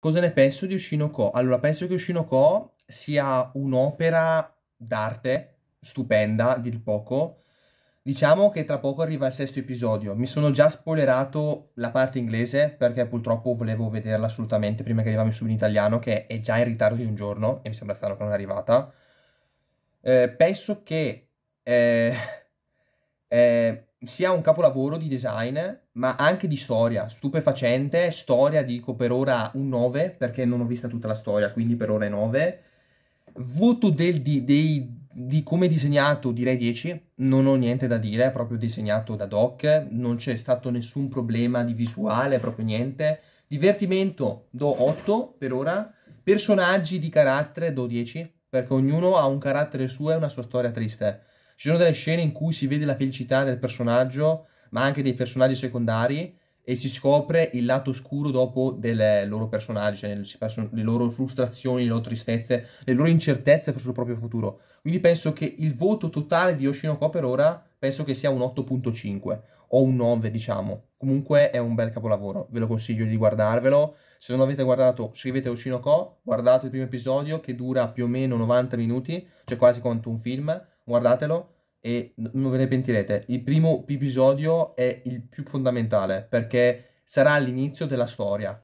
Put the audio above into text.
Cosa ne penso di Oshinoko? Allora, penso che Oshinoko sia un'opera d'arte stupenda, a dir poco. Diciamo che tra poco arriva il sesto episodio. Mi sono già spoilerato la parte inglese perché purtroppo volevo vederla assolutamente prima che arrivasse in italiano, che è già in ritardo di un giorno e mi sembra strano che non è arrivata. Eh, penso che eh, eh, sia un capolavoro di design, ma anche di storia, stupefacente, storia dico per ora un 9, perché non ho vista tutta la storia, quindi per ora è 9. Voto del, di, dei, di come disegnato direi 10, non ho niente da dire, è proprio disegnato da doc, non c'è stato nessun problema di visuale, proprio niente. Divertimento do 8 per ora, personaggi di carattere do 10, perché ognuno ha un carattere suo e una sua storia triste ci sono delle scene in cui si vede la felicità del personaggio, ma anche dei personaggi secondari, e si scopre il lato oscuro dopo dei loro personaggio, cioè le loro frustrazioni, le loro tristezze, le loro incertezze il proprio futuro. Quindi penso che il voto totale di Yoshinoko per ora penso che sia un 8.5 o un 9 diciamo. Comunque è un bel capolavoro, ve lo consiglio di guardarvelo. Se non avete guardato, scrivete Oshinoko, guardate il primo episodio che dura più o meno 90 minuti, cioè quasi quanto un film, guardatelo e non ve ne pentirete. Il primo episodio è il più fondamentale perché sarà l'inizio della storia.